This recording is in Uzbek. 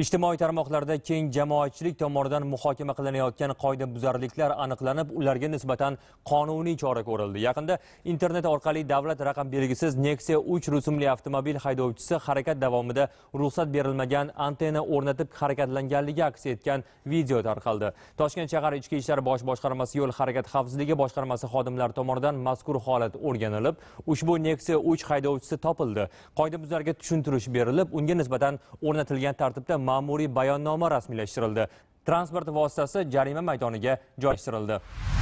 ijtimoiy tarmoqlarda keng jamoatchilik tomonidan muhokama qilinayotgan qoidabuzarliklar aniqlanib ularga nisbatan qonuniy chora ko'rildi yaqinda internet orqali davlat raqam belgisiz nexia uch rusumli avtomobil haydovchisi harakat davomida ruxsat berilmagan antenna o'rnatib harakatlanganligi aks etgan video tarqaldi toshkent shahar ichki ishlar bosh boshqarmasi yo'l harakat xavfsizligi boshqarmasi xodimlari tomonidan mazkur holat o'rganilib ushbu nexia uch haydovchisi topildi qoidabuzarga tushuntirish berilib unga nisbatan o'rnatilgan tartibda ma'muriy bayonnoma rasmiylashtirildi transport vositasi jarima maydoniga joylashtirildi